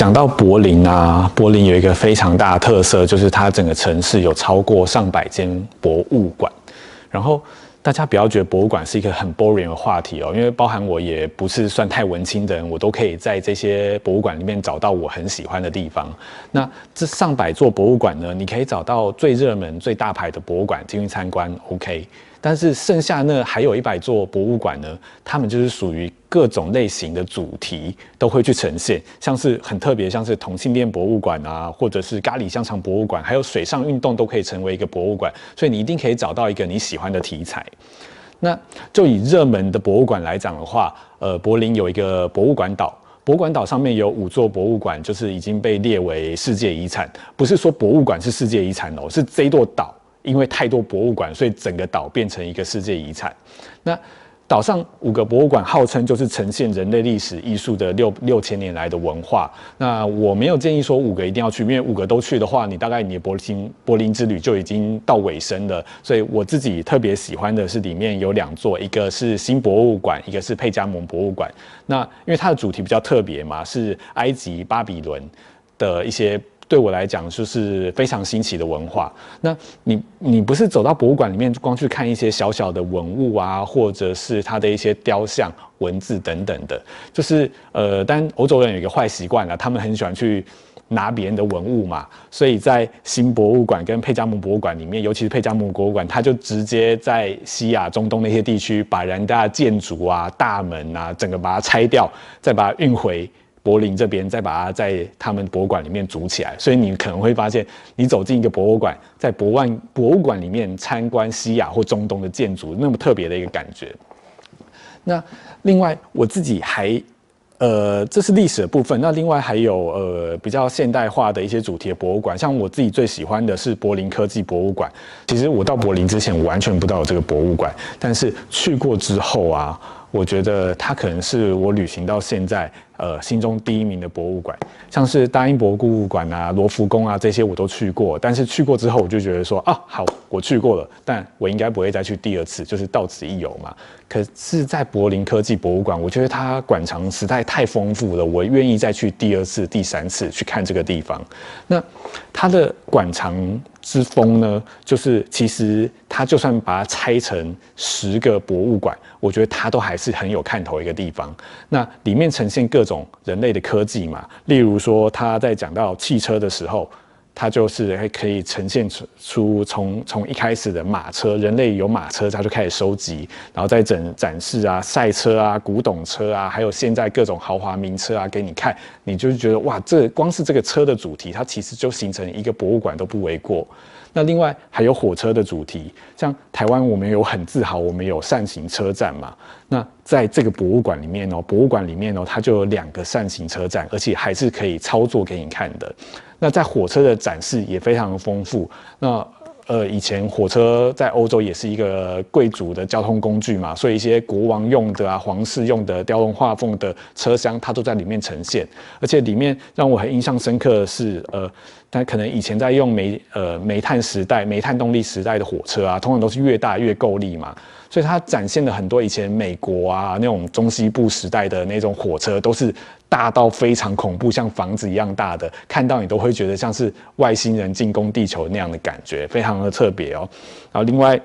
讲到柏林啊，柏林有一个非常大的特色，就是它整个城市有超过上百间博物馆。然后大家不要觉得博物馆是一个很 boring 的话题哦，因为包含我也不是算太文青的人，我都可以在这些博物馆里面找到我很喜欢的地方。那这上百座博物馆呢，你可以找到最热门、最大牌的博物馆进去参观，OK。但是剩下那还有一百座博物馆呢，他们就是属于各种类型的主题都会去呈现，像是很特别，像是同性恋博物馆啊，或者是咖喱香肠博物馆，还有水上运动都可以成为一个博物馆，所以你一定可以找到一个你喜欢的题材。那就以热门的博物馆来讲的话，呃，柏林有一个博物馆岛，博物馆岛上面有五座博物馆，就是已经被列为世界遗产，不是说博物馆是世界遗产哦，是这座岛。因为太多博物馆，所以整个岛变成一个世界遗产。那岛上五个博物馆号称就是呈现人类历史艺术的六六千年来的文化。那我没有建议说五个一定要去，因为五个都去的话，你大概你的柏林柏林之旅就已经到尾声了。所以我自己特别喜欢的是里面有两座，一个是新博物馆，一个是佩加蒙博物馆。那因为它的主题比较特别嘛，是埃及、巴比伦的一些。对我来讲，就是非常新奇的文化。那你你不是走到博物馆里面，光去看一些小小的文物啊，或者是它的一些雕像、文字等等的，就是呃，但欧洲人有一个坏习惯了，他们很喜欢去拿别人的文物嘛。所以在新博物馆跟佩加蒙博物馆里面，尤其是佩加蒙博物馆，他就直接在西亚、中东那些地区把人家建筑啊、大门啊，整个把它拆掉，再把它运回。柏林这边再把它在他们博物馆里面组起来，所以你可能会发现，你走进一个博物馆，在博万博物馆里面参观西亚或中东的建筑，那么特别的一个感觉。那另外我自己还，呃，这是历史的部分。那另外还有呃比较现代化的一些主题的博物馆，像我自己最喜欢的是柏林科技博物馆。其实我到柏林之前，我完全不知道这个博物馆，但是去过之后啊。我觉得它可能是我旅行到现在，呃，心中第一名的博物馆。像是大英博物馆啊、罗浮宫啊这些我都去过，但是去过之后我就觉得说，啊，好，我去过了，但我应该不会再去第二次，就是到此一游嘛。可是，在柏林科技博物馆，我觉得它馆藏实在太丰富了，我愿意再去第二次、第三次去看这个地方。那它的馆藏。之风呢，就是其实它就算把它拆成十个博物馆，我觉得它都还是很有看头一个地方。那里面呈现各种人类的科技嘛，例如说他在讲到汽车的时候。它就是还可以呈现出从从一开始的马车，人类有马车，它就开始收集，然后再整展示啊，赛车啊，古董车啊，还有现在各种豪华名车啊，给你看，你就觉得哇，这光是这个车的主题，它其实就形成一个博物馆都不为过。那另外还有火车的主题，像台湾我们有很自豪，我们有扇形车站嘛。那在这个博物馆里面哦，博物馆里面哦，它就有两个扇形车站，而且还是可以操作给你看的。那在火车的展示也非常丰富。那呃，以前火车在欧洲也是一个贵族的交通工具嘛，所以一些国王用的啊、皇室用的雕龙画凤的车厢，它都在里面呈现。而且里面让我很印象深刻的是呃，但可能以前在用煤呃煤炭时代、煤炭动力时代的火车啊，通常都是越大越够力嘛，所以它展现了很多以前美国啊那种中西部时代的那种火车都是。大到非常恐怖，像房子一样大的，看到你都会觉得像是外星人进攻地球那样的感觉，非常的特别哦。然后另外，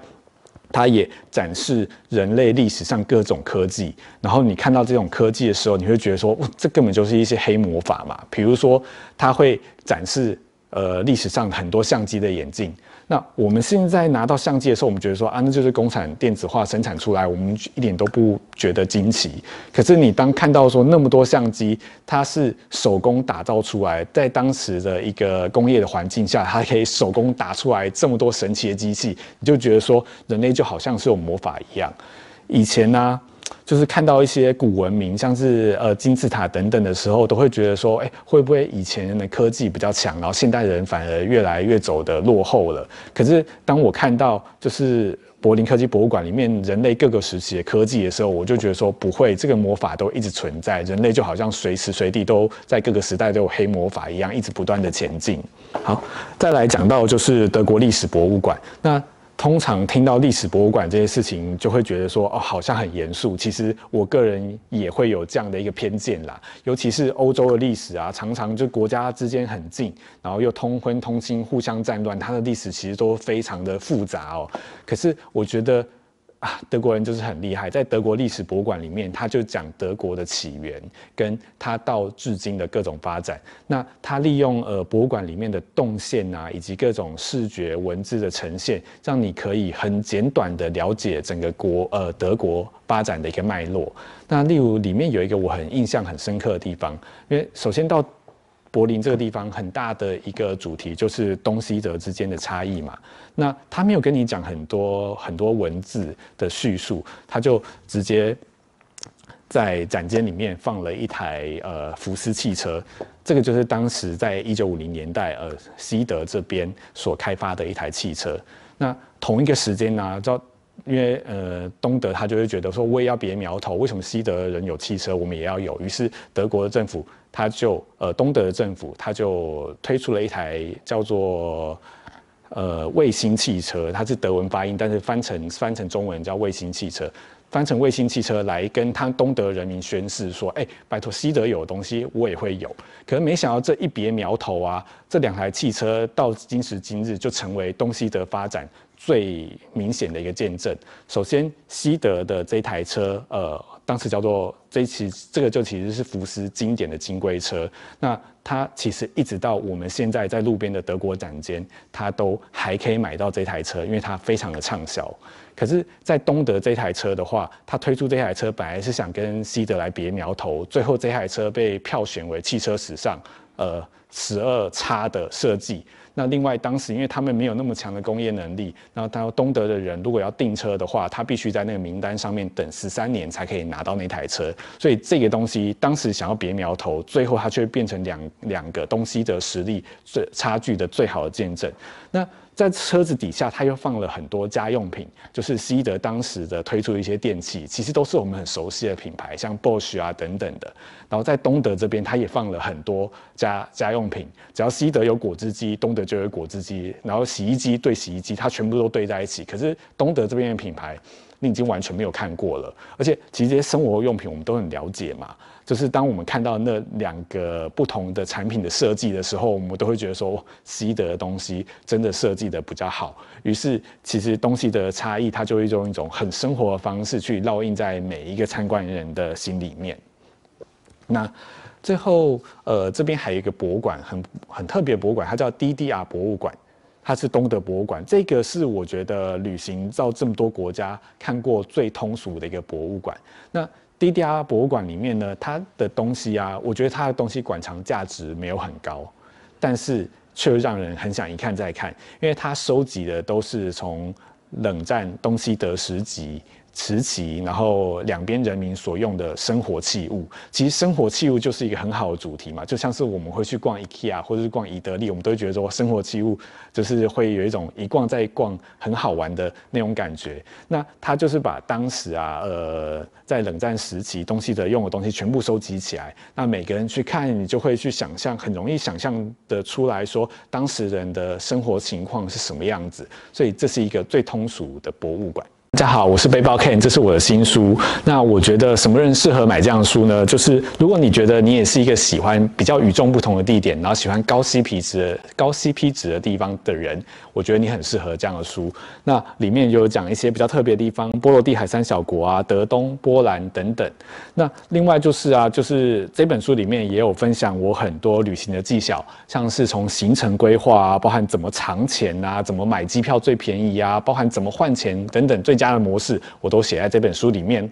它也展示人类历史上各种科技，然后你看到这种科技的时候，你会觉得说，这根本就是一些黑魔法嘛。比如说，它会展示。呃，历史上很多相机的演进，那我们现在拿到相机的时候，我们觉得说啊，那就是工厂电子化生产出来，我们一点都不觉得惊奇。可是你当看到说那么多相机，它是手工打造出来，在当时的一个工业的环境下，它可以手工打出来这么多神奇的机器，你就觉得说人类就好像是有魔法一样。以前呢？就是看到一些古文明，像是呃金字塔等等的时候，都会觉得说，哎，会不会以前人的科技比较强，然后现代人反而越来越走的落后了？可是当我看到就是柏林科技博物馆里面人类各个时期的科技的时候，我就觉得说，不会，这个魔法都一直存在，人类就好像随时随地都在各个时代都有黑魔法一样，一直不断的前进。好，再来讲到就是德国历史博物馆，那。通常听到历史博物馆这些事情，就会觉得说，哦，好像很严肃。其实我个人也会有这样的一个偏见啦，尤其是欧洲的历史啊，常常就国家之间很近，然后又通婚通亲，互相战乱，它的历史其实都非常的复杂哦。可是我觉得。啊，德国人就是很厉害，在德国历史博物馆里面，他就讲德国的起源，跟他到至今的各种发展。那他利用呃博物馆里面的动线啊，以及各种视觉文字的呈现，让你可以很简短的了解整个国呃德国发展的一个脉络。那例如里面有一个我很印象很深刻的地方，因为首先到。柏林这个地方很大的一个主题就是东西德之间的差异嘛。那他没有跟你讲很多很多文字的叙述，他就直接在展间里面放了一台呃福斯汽车，这个就是当时在一九五零年代呃西德这边所开发的一台汽车。那同一个时间呢，叫。因为呃，东德他就会觉得说，我也要别苗头。为什么西德人有汽车，我们也要有？于是德国的政府，他就呃，东德的政府，他就推出了一台叫做呃卫星汽车，它是德文发音，但是翻成翻成中文叫卫星汽车，翻成卫星汽车来跟他东德人民宣誓说，哎，拜托西德有东西，我也会有。可是没想到这一别苗头啊，这两台汽车到今时今日就成为东西德发展。最明显的一个见证。首先，西德的这台车，呃，当时叫做这其这个就其实是福斯经典的金龟车。那它其实一直到我们现在在路边的德国展间，它都还可以买到这台车，因为它非常的畅销。可是，在东德这台车的话，它推出这台车本来是想跟西德来别苗头，最后这台车被票选为汽车史上，呃，十二叉的设计。那另外，当时因为他们没有那么强的工业能力，然后到东德的人如果要订车的话，他必须在那个名单上面等十三年才可以拿到那台车。所以这个东西当时想要别苗头，最后它却变成两两个东西的实力最差距的最好的见证。那。在车子底下，他又放了很多家用品，就是西德当时的推出一些电器，其实都是我们很熟悉的品牌，像 Bosch 啊等等的。然后在东德这边，他也放了很多家家用品，只要西德有果汁机，东德就有果汁机；然后洗衣机对洗衣机，它全部都堆在一起。可是东德这边的品牌。你已经完全没有看过了，而且其实这些生活用品我们都很了解嘛。就是当我们看到那两个不同的产品的设计的时候，我们都会觉得说，西德的东西真的设计的比较好。于是，其实东西的差异，它就会用一种很生活的方式去烙印在每一个参观人的心里面。那最后，呃，这边还有一个博物馆，很很特别的博物馆，它叫 DDR 博物馆。它是东德博物馆，这个是我觉得旅行到这么多国家看过最通俗的一个博物馆。那 DDR 博物馆里面呢，它的东西啊，我觉得它的东西馆藏价值没有很高，但是却让人很想一看再看，因为它收集的都是从冷战东西德时期。瓷器，然后两边人民所用的生活器物，其实生活器物就是一个很好的主题嘛，就像是我们会去逛 IKEA 或者是逛宜得利，我们都觉得说生活器物就是会有一种一逛再逛很好玩的那种感觉。那他就是把当时啊，呃，在冷战时期东西的用的东西全部收集起来，那每个人去看，你就会去想象，很容易想象的出来说当时人的生活情况是什么样子。所以这是一个最通俗的博物馆。大家好，我是背包 Ken，这是我的新书。那我觉得什么人适合买这样书呢？就是如果你觉得你也是一个喜欢比较与众不同的地点，然后喜欢高 C P 值、高 C P 值的地方的人，我觉得你很适合这样的书。那里面有讲一些比较特别的地方，波罗的海三小国啊，德东、波兰等等。那另外就是啊，就是这本书里面也有分享我很多旅行的技巧，像是从行程规划，啊，包含怎么藏钱啊，怎么买机票最便宜啊，包含怎么换钱等等，最佳。家的模式，我都写在这本书里面。